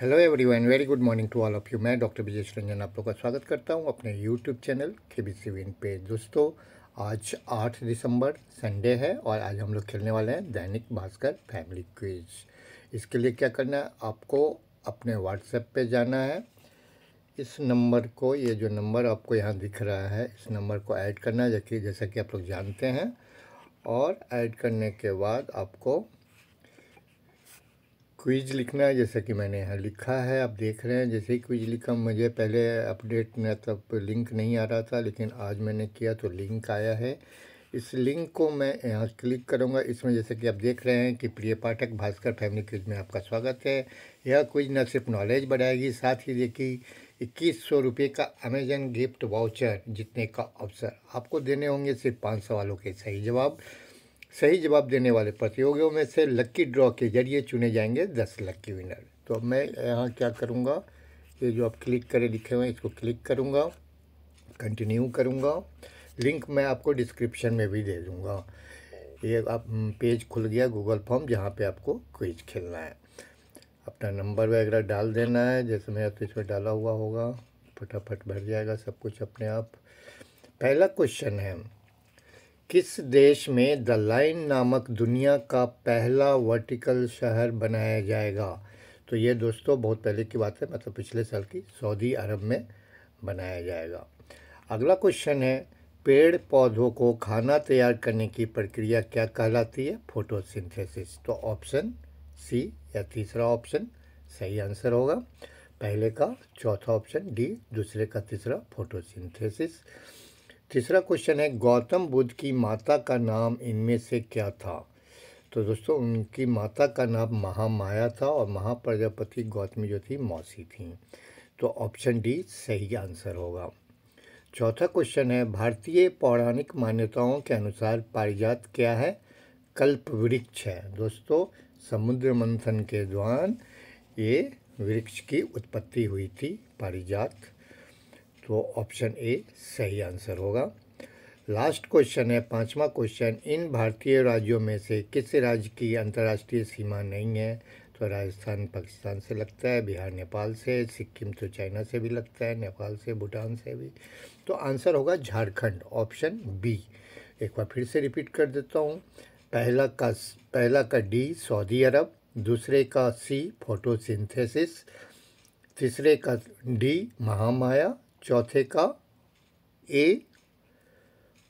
hello everyone very good morning to all of you मैं doctor Brajesh Ranjan आप लोग का स्वागत करता हूं अपने YouTube channel K B C पे दोस्तों आज आठ दिसंबर संडे है और आज हम लोग खेलने वाले हैं दैनिक भास्कर फैमिली क्विज इसके लिए क्या करना है आपको अपने व्हाट्सएप पे जाना है इस नंबर को ये जो नंबर आपको यहाँ दिख रहा है इस नंबर को ऐड करना है जैसा कि आप लोग जानते हैं और ऐड करने के बाद आपको क्विज लिखना जैसा कि मैंने यहाँ लिखा है आप देख रहे हैं जैसे ही क्विज लिखा मुझे पहले अपडेट तब तो लिंक नहीं आ रहा था लेकिन आज मैंने किया तो लिंक आया है इस लिंक को मैं यहाँ क्लिक करूँगा इसमें जैसे कि आप देख रहे हैं कि प्रिय पाठक भास्कर फैमिली क्विज में आपका स्वागत है यह क्विज न सिर्फ नॉलेज बढ़ाएगी साथ ही देखिए इक्कीस सौ रुपये का अमेजन गिफ्ट वाउचर जीतने का अवसर आपको देने होंगे सिर्फ पाँच सवालों के सही जवाब सही जवाब देने वाले प्रतियोगियों में से लक्की ड्रॉ के जरिए चुने जाएंगे दस लक्की विनर तो अब मैं यहाँ क्या करूँगा ये जो आप क्लिक करें लिखे हुए हैं इसको क्लिक करूँगा कंटिन्यू करूँगा लिंक मैं आपको डिस्क्रिप्शन में भी दे दूँगा ये आप पेज हम्म, खुल गया गूगल फॉर्म जहाँ पे आपको क्विज खेलना है अपना नंबर वगैरह डाल देना है जैसे मैं तो इसमें डाला हुआ होगा फटाफट भर जाएगा सब कुछ अपने आप पहला क्वेश्चन है किस देश में द लाइन नामक दुनिया का पहला वर्टिकल शहर बनाया जाएगा तो ये दोस्तों बहुत पहले की बात है मतलब पिछले साल की सऊदी अरब में बनाया जाएगा अगला क्वेश्चन है पेड़ पौधों को खाना तैयार करने की प्रक्रिया क्या कहलाती है फोटोसिंथेसिस तो ऑप्शन सी या तीसरा ऑप्शन सही आंसर होगा पहले का चौथा ऑप्शन डी दूसरे का तीसरा फोटोसिंथेसिस तीसरा क्वेश्चन है गौतम बुद्ध की माता का नाम इनमें से क्या था तो दोस्तों उनकी माता का नाम महामाया था और महाप्रजापति गौतमी जो थी मौसी थी तो ऑप्शन डी सही आंसर होगा चौथा क्वेश्चन है भारतीय पौराणिक मान्यताओं के अनुसार पारिजात क्या है कल्प वृक्ष है दोस्तों समुद्र मंथन के दौरान ये वृक्ष की उत्पत्ति हुई थी पारिजात तो ऑप्शन ए सही आंसर होगा लास्ट क्वेश्चन है पांचवा क्वेश्चन इन भारतीय राज्यों में से किस राज्य की अंतर्राष्ट्रीय सीमा नहीं है तो राजस्थान पाकिस्तान से लगता है बिहार नेपाल से सिक्किम तो चाइना से भी लगता है नेपाल से भूटान से भी तो आंसर होगा झारखंड ऑप्शन बी एक बार फिर से रिपीट कर देता हूँ पहला का पहला का डी सऊदी अरब दूसरे का सी फोटोसिंथेसिस तीसरे का डी महामाया चौथे का ए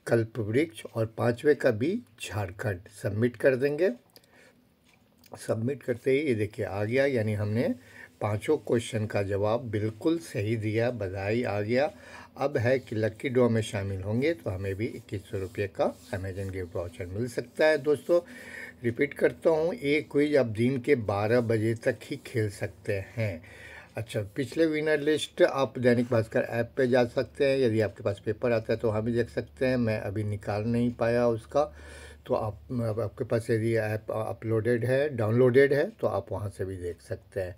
कल्प वृक्ष और पांचवे का बी झारखंड सबमिट कर देंगे सबमिट करते ही ये देखिए आ गया यानी हमने पांचों क्वेश्चन का जवाब बिल्कुल सही दिया बधाई आ गया अब है कि लक्की ड्रॉ में शामिल होंगे तो हमें भी इक्कीस सौ रुपये का अमेजन गिफ्ट वाउचर मिल सकता है दोस्तों रिपीट करता हूँ ये क्विज आप दिन के बारह बजे तक ही खेल सकते हैं अच्छा पिछले विनर लिस्ट आप दैनिक भास्कर ऐप पे जा सकते हैं यदि आपके पास पेपर आता है तो वहाँ भी देख सकते हैं मैं अभी निकाल नहीं पाया उसका तो आप आपके पास यदि ऐप अपलोडेड है डाउनलोडेड है तो आप वहाँ से भी देख सकते हैं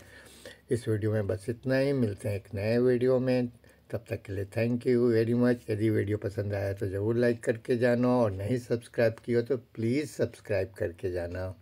इस वीडियो में बस इतना ही मिलते हैं एक नए वीडियो में तब तक के लिए थैंक यू वेरी मच यदि वीडियो पसंद आया तो ज़रूर लाइक करके जाना और नहीं सब्सक्राइब किया तो प्लीज़ सब्सक्राइब करके जाना